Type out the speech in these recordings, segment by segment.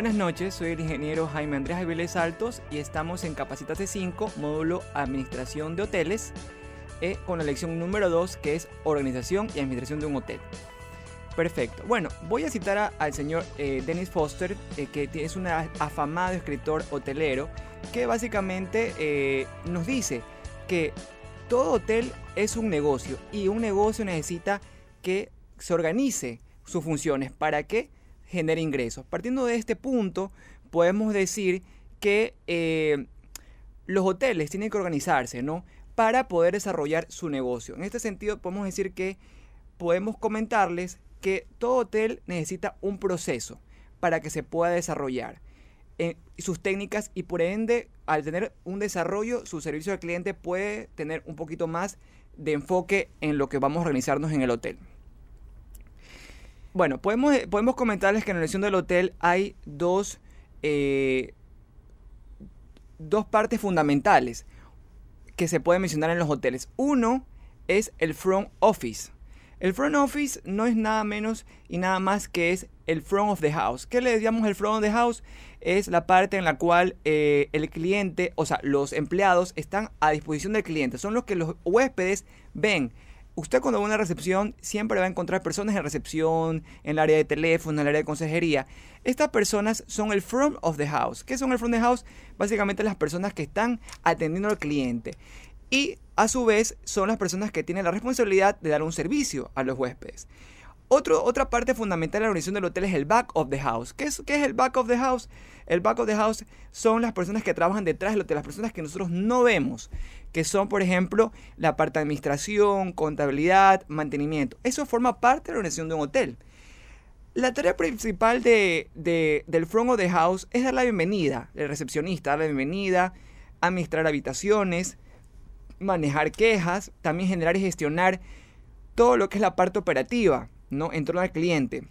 buenas noches, soy el ingeniero Jaime Andrés Aviles Altos y estamos en Capacitate 5, módulo Administración de Hoteles, eh, con la lección número 2 que es Organización y Administración de un Hotel. Perfecto. Bueno, voy a citar al señor eh, Dennis Foster, eh, que es un afamado escritor hotelero, que básicamente nos dice que todo hotel es un negocio y un negocio necesita que se organice sus funciones para qué? genera ingresos. Partiendo de este punto, podemos decir que eh, los hoteles tienen que organizarse, ¿no? Para poder desarrollar su negocio. En este sentido, podemos decir que podemos comentarles que todo hotel necesita un proceso para que se pueda desarrollar en eh, sus técnicas y por ende, al tener un desarrollo, su servicio al cliente puede tener un poquito más de enfoque en lo que vamos a organizarnos en el hotel. Bueno, podemos, podemos comentarles que en la elección del hotel hay dos, eh, dos partes fundamentales que se pueden mencionar en los hoteles. Uno es el front office. El front office no es nada menos y nada más que es el front of the house. ¿Qué le decíamos el front of the house? Es la parte en la cual eh, el cliente, o sea, los empleados están a disposición del cliente. Son los que los huéspedes ven usted cuando va a una recepción siempre va a encontrar personas en recepción, en el área de teléfono, en el área de consejería. Estas personas son el front of the house. ¿Qué son el front of the house? Básicamente las personas que están atendiendo al cliente. Y a su vez son las personas que tienen la responsabilidad de dar un servicio a los huéspedes otra parte fundamental de la organización del hotel es el back of the house. ¿Qué es, es el back of the house? El back of the house son las personas que trabajan detrás del hotel, las personas que nosotros no vemos, que son, por ejemplo, la parte de administración, contabilidad, mantenimiento. Eso forma parte de la organización de un hotel. La tarea principal de, del front of the house es dar la bienvenida, el recepcionista, dar la bienvenida, administrar habitaciones, manejar quejas, también generar y gestionar todo lo que es la parte operativa ¿no? En torno al cliente.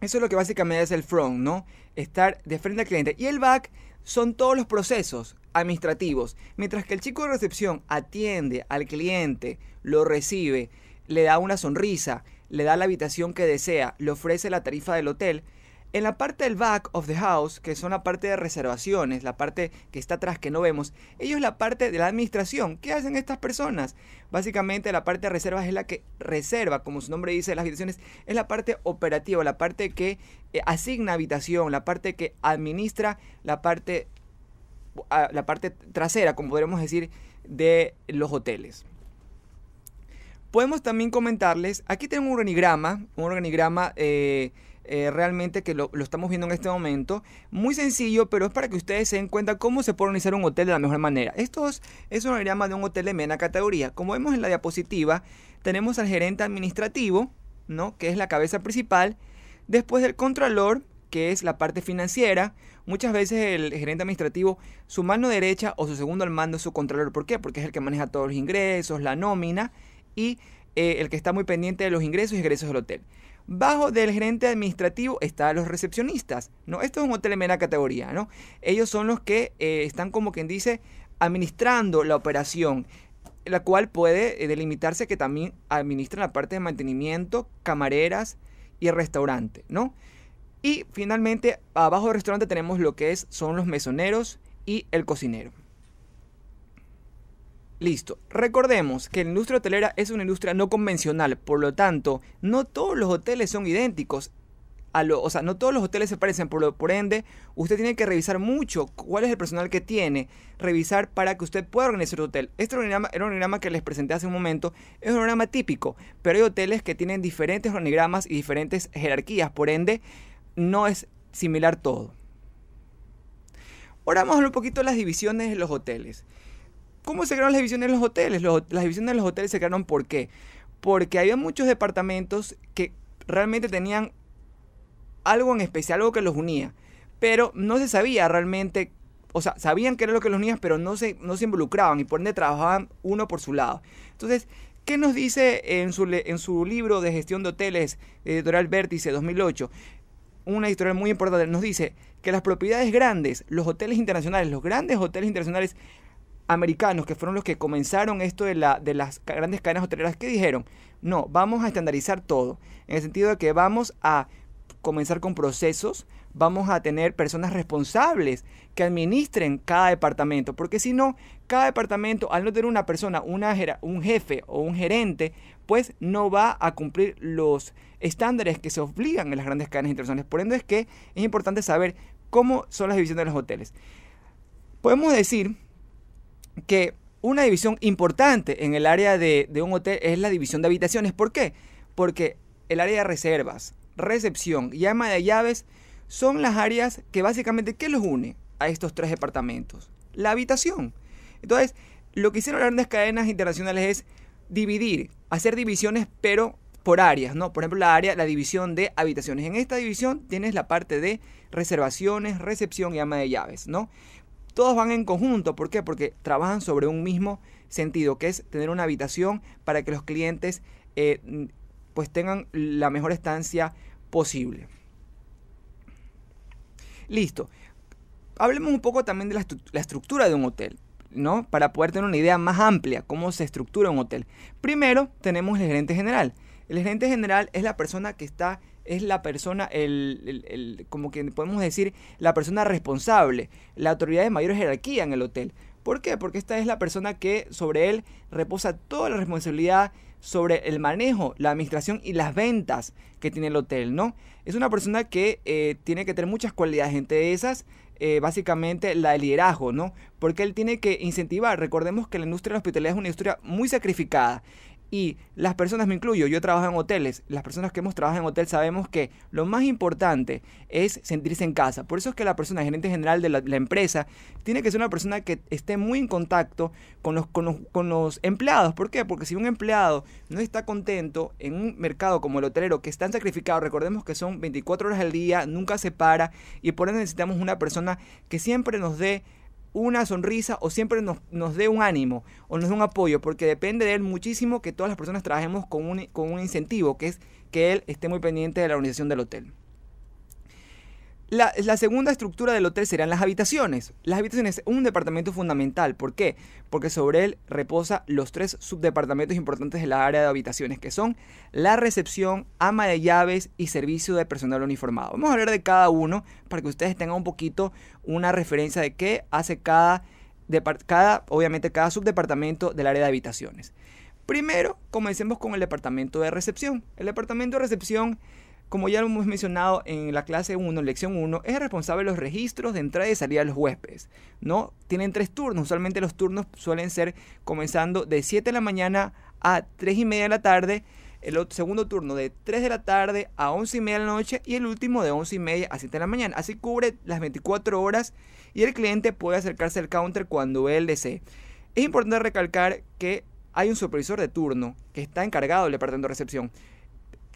Eso es lo que básicamente es el front, ¿no? Estar de frente al cliente. Y el back son todos los procesos administrativos. Mientras que el chico de recepción atiende al cliente, lo recibe, le da una sonrisa, le da la habitación que desea, le ofrece la tarifa del hotel, en la parte del back of the house, que son la parte de reservaciones, la parte que está atrás que no vemos, ellos la parte de la administración. ¿Qué hacen estas personas? Básicamente la parte de reservas es la que reserva, como su nombre dice, las habitaciones, es la parte operativa, la parte que eh, asigna habitación, la parte que administra la parte, ah, la parte trasera, como podríamos decir, de los hoteles podemos también comentarles, aquí tengo un organigrama, un organigrama eh, eh, realmente que lo, estamos viendo en este momento. Muy sencillo, pero es para que ustedes se den cuenta cómo se puede organizar un hotel de la mejor manera. Esto es, es un organigrama de un hotel de mena categoría. Como vemos en la diapositiva, tenemos al gerente administrativo, ¿no? que es la cabeza principal. Después del contralor, que es la parte financiera. Muchas veces el gerente administrativo, su mano derecha o su segundo al mando es su controlador. ¿Por qué? Porque es el que maneja todos los ingresos, la nómina y eh, el que está muy pendiente de los ingresos y egresos del hotel. Bajo del gerente administrativo están los recepcionistas, ¿no? Esto es un hotel de mera categoría, ¿no? Ellos son los que eh, están como quien dice administrando la operación, la cual puede eh, delimitarse que también administran la parte de mantenimiento, camareras y restaurante, ¿no? Y finalmente, abajo del restaurante tenemos lo que es, son los mesoneros y el cocinero. Listo. Recordemos que la industria hotelera es una industria no convencional, por lo tanto, no todos los hoteles son idénticos. A o sea, no todos los hoteles se parecen, por, lo, por ende, usted tiene que revisar mucho cuál es el personal que tiene, revisar para que usted pueda organizar su hotel. Este organigrama, un organigrama que les presenté hace un momento es un organigrama típico, pero hay hoteles que tienen diferentes organigramas y diferentes jerarquías, por ende, no es similar todo. Ahora vamos a hablar un poquito las divisiones de los hoteles. ¿Cómo se crearon las divisiones de los hoteles? las divisiones de los hoteles se crearon ¿por qué? Porque había muchos departamentos que realmente tenían algo en especial, algo que los unía. Pero no se sabía realmente, o sea, sabían que era lo que los unía, pero no se, no se involucraban y por ende trabajaban uno por su lado. Entonces, ¿qué nos dice en su, en su libro de gestión de hoteles, editorial Vértice 2008? Una editorial muy importante nos dice que las propiedades grandes, los hoteles internacionales, los grandes hoteles internacionales americanos, que fueron los que comenzaron esto de, la, de las grandes cadenas hoteleras, que dijeron, no, vamos a estandarizar todo, en el sentido de que vamos a comenzar con procesos, vamos a tener personas responsables que administren cada departamento, porque si no, cada departamento, al no tener una persona, una, un jefe o un gerente, pues no va a cumplir los estándares que se obligan en las grandes cadenas internacionales. Por ende es que es importante saber cómo son las divisiones de los hoteles. Podemos decir que una división importante en el área de, un hotel es la división de habitaciones. ¿Por qué? Porque el área de reservas, recepción y ama de llaves son las áreas que básicamente, ¿qué los une a estos tres departamentos? La habitación. Entonces, lo que hicieron las grandes cadenas internacionales es dividir, hacer divisiones, pero por áreas, ¿no? Por ejemplo, la área, la división de habitaciones. En esta división tienes la parte de reservaciones, recepción y ama de llaves, ¿no? Todos van en conjunto, ¿por qué? Porque trabajan sobre un mismo sentido, que es tener una habitación para que los clientes eh, pues tengan la mejor estancia posible. Listo. Hablemos un poco también de la, la estructura de un hotel. ¿no? Para poder tener una idea más amplia cómo se estructura un hotel. Primero tenemos el gerente general. El gerente general es la persona que está es la persona, el, como que podemos decir, la persona responsable, la autoridad de mayor jerarquía en el hotel. ¿Por qué? Porque esta es la persona que sobre él reposa toda la responsabilidad sobre el manejo, la administración y las ventas que tiene el hotel, ¿no? Es una persona que eh, tiene que tener muchas cualidades, entre esas, eh, básicamente la de liderazgo, ¿no? Porque él tiene que incentivar, recordemos que la industria de la hospitalidad es una industria muy sacrificada y las personas, me incluyo, yo trabajo en hoteles, las personas que hemos trabajado en hotel sabemos que lo más importante es sentirse en casa. Por eso es que la persona, gerente general de la, empresa, tiene que ser una persona que esté muy en contacto con los, con los, empleados. ¿Por qué? Porque si un empleado no está contento en un mercado como el hotelero, que están sacrificado, recordemos que son 24 horas al día, nunca se para, y por eso necesitamos una persona que siempre nos dé una sonrisa o siempre nos, dé un ánimo o nos dé un apoyo, porque depende de él muchísimo que todas las personas trabajemos con un, con un incentivo, que es que él esté muy pendiente de la organización del hotel. La, segunda estructura del hotel serán las habitaciones. Las habitaciones es un departamento fundamental. ¿Por qué? Porque sobre él reposa los tres subdepartamentos importantes de la área de habitaciones, que son la recepción, ama de llaves y servicio de personal uniformado. Vamos a hablar de cada uno para que ustedes tengan un poquito una referencia de qué hace cada, cada obviamente, cada subdepartamento del área de habitaciones. Primero, comencemos con el departamento de recepción. El departamento de recepción como ya hemos mencionado en la clase 1, lección 1, es responsable de los registros de entrada y salida de los huéspedes. ¿no? Tienen tres turnos, usualmente los turnos suelen ser comenzando de 7 de la mañana a 3 y media de la tarde, el segundo turno de 3 de la tarde a 11 y media de la noche y el último de 11 y media a 7 de la mañana. Así cubre las 24 horas y el cliente puede acercarse al counter cuando él desee. Es importante recalcar que hay un supervisor de turno que está encargado del departamento de recepción.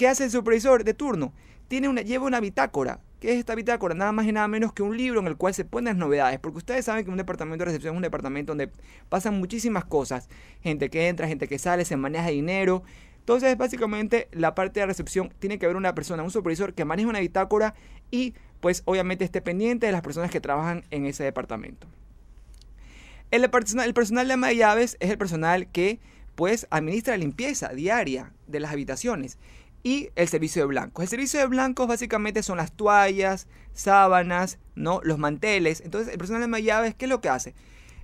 ¿Qué hace el supervisor de turno? Tiene una, lleva una bitácora. ¿Qué es esta bitácora? Nada más y nada menos que un libro en el cual se ponen las novedades. Porque ustedes saben que un departamento de recepción es un departamento donde pasan muchísimas cosas. Gente que entra, gente que sale, se maneja dinero. Entonces, básicamente, la parte de recepción tiene que haber una persona, un supervisor que maneja una bitácora y, pues, obviamente esté pendiente de las personas que trabajan en ese departamento. El personal, el personal de ama de llaves es el personal que, pues, administra la limpieza diaria de las habitaciones y el servicio de blancos. El servicio de blancos básicamente son las toallas, sábanas, ¿no? los manteles. Entonces, el personal de Mayaves, ¿qué es lo que hace?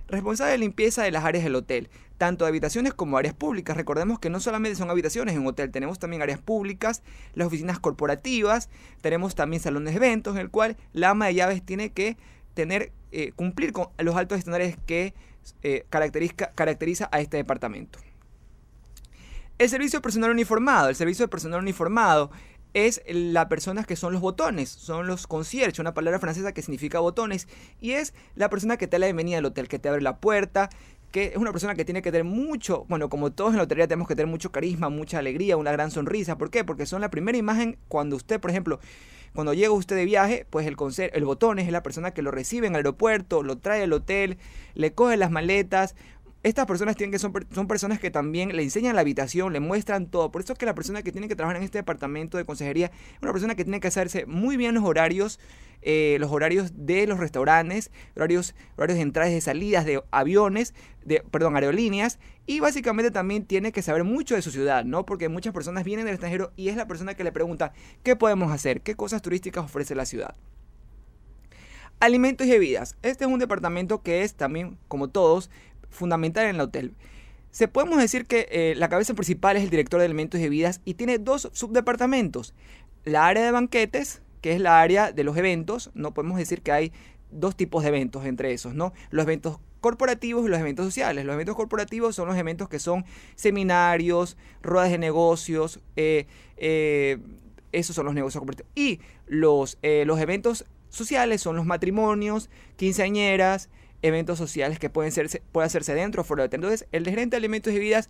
Responsable de limpieza de las áreas del hotel, tanto de habitaciones como áreas públicas. Recordemos que no solamente son habitaciones en hotel, tenemos también áreas públicas, las oficinas corporativas, tenemos también salones de eventos, en el cual la ama de llaves tiene que tener, eh, cumplir con los altos estándares que eh, caracteriza, caracteriza a este departamento. El servicio de personal uniformado. El servicio de personal uniformado es la persona que son los botones, son los concierge, una palabra francesa que significa botones, y es la persona que te da la bienvenida al hotel, que te abre la puerta, que es una persona que tiene que tener mucho, bueno, como todos en la hotelería tenemos que tener mucho carisma, mucha alegría, una gran sonrisa. ¿Por qué? Porque son la primera imagen cuando usted, por ejemplo, cuando llega usted de viaje, pues el, el botón es la persona que lo recibe en el aeropuerto, lo trae al hotel, le coge las maletas, estas personas tienen que son, son, personas que también le enseñan la habitación, le muestran todo. Por eso es que la persona que tiene que trabajar en este departamento de consejería es una persona que tiene que hacerse muy bien los horarios, eh, los horarios de los restaurantes, horarios, horarios de entradas, y salidas, de aviones, de, perdón, aerolíneas. Y básicamente también tiene que saber mucho de su ciudad, ¿no? Porque muchas personas vienen del extranjero y es la persona que le pregunta, ¿qué podemos hacer? ¿Qué cosas turísticas ofrece la ciudad? Alimentos y bebidas. Este es un departamento que es también, como todos, fundamental en el hotel. Se podemos decir que eh, la cabeza principal es el director de elementos y bebidas y tiene dos subdepartamentos. La área de banquetes, que es la área de los eventos, no podemos decir que hay dos tipos de eventos entre esos, ¿no? Los eventos corporativos y los eventos sociales. Los eventos corporativos son los eventos que son seminarios, ruedas de negocios, eh, eh, esos son los negocios corporativos. Y los, los eventos sociales son los matrimonios, quinceañeras, eventos sociales que pueden, ser, puede hacerse dentro o fuera de hotel. Entonces, el gerente de alimentos y vidas...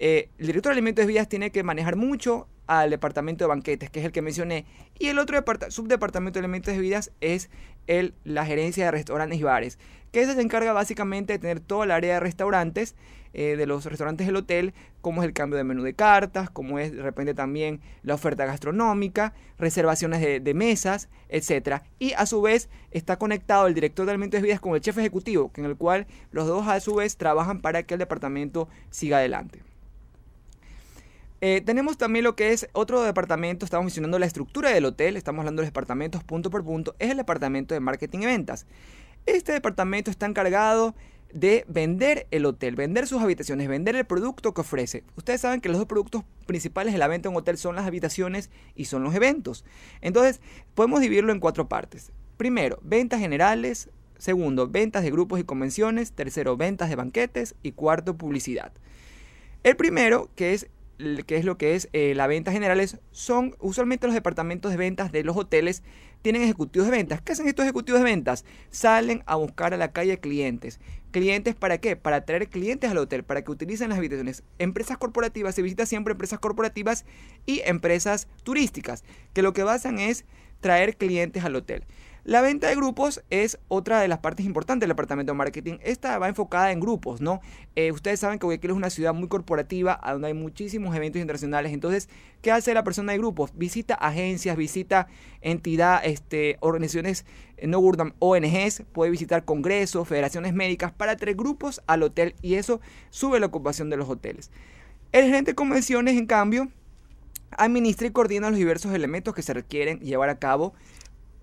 Eh, el director de alimentos y vidas... tiene que manejar mucho al departamento de banquetes, que es el que mencioné, y el otro subdepartamento de elementos de vidas es el, la gerencia de restaurantes y bares, que se encarga básicamente de tener toda la área de restaurantes, eh, de los restaurantes del hotel, como es el cambio de menú de cartas, como es de repente también la oferta gastronómica, reservaciones de, mesas, etc. Y a su vez está conectado el director de alimentos y vidas con el chef ejecutivo, en el cual los dos a su vez trabajan para que el departamento siga adelante. Eh, tenemos también lo que es otro departamento, estamos mencionando la estructura del hotel, estamos hablando de los departamentos punto por punto, es el departamento de marketing y ventas. Este departamento está encargado de vender el hotel, vender sus habitaciones, vender el producto que ofrece. Ustedes saben que los dos productos principales de la venta de un hotel son las habitaciones y son los eventos. Entonces, podemos dividirlo en cuatro partes. Primero, ventas generales. Segundo, ventas de grupos y convenciones. Tercero, ventas de banquetes. Y cuarto, publicidad. El primero, que es qué es lo que es eh, la venta generales, son usualmente los departamentos de ventas de los hoteles tienen ejecutivos de ventas. ¿Qué hacen estos ejecutivos de ventas? Salen a buscar a la calle clientes. ¿Clientes para qué? Para traer clientes al hotel, para que utilicen las habitaciones. Empresas corporativas, se visita siempre empresas corporativas y empresas turísticas, que lo que basan es traer clientes al hotel. La venta de grupos es otra de las partes importantes del departamento de marketing. Esta va enfocada en grupos, ¿no? Eh, ustedes saben que Guayaquil es una ciudad muy corporativa, donde hay muchísimos eventos internacionales. Entonces, ¿qué hace la persona de grupos? Visita agencias, visita entidades, este, organizaciones eh, no ONGs, puede visitar congresos, federaciones médicas para traer grupos al hotel y eso sube la ocupación de los hoteles. El gerente de convenciones, en cambio, administra y coordina los diversos elementos que se requieren llevar a cabo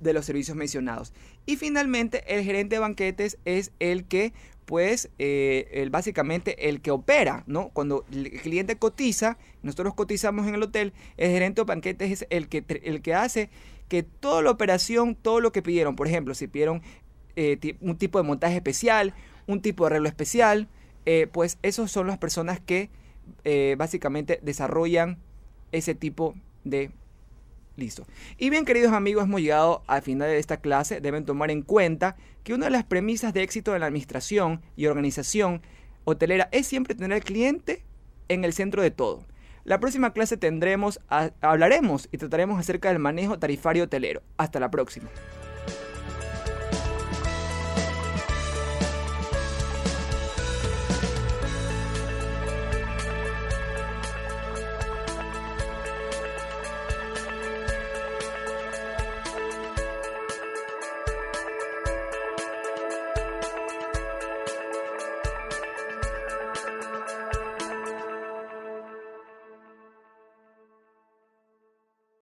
de los servicios mencionados. Y finalmente, el gerente de banquetes es el que, pues, eh, básicamente el que opera, ¿no? Cuando el cliente cotiza, nosotros cotizamos en el hotel, el gerente de banquetes es el que, el que hace que toda la operación, todo lo que pidieron, por ejemplo, si pidieron eh, un tipo de montaje especial, un tipo de arreglo especial, eh, pues esos son las personas que básicamente desarrollan ese tipo de y bien, queridos amigos, hemos llegado al final de esta clase. Deben tomar en cuenta que una de las premisas de éxito de la administración y organización hotelera es siempre tener al cliente en el centro de todo. La próxima clase tendremos, hablaremos y trataremos acerca del manejo tarifario hotelero. Hasta la próxima.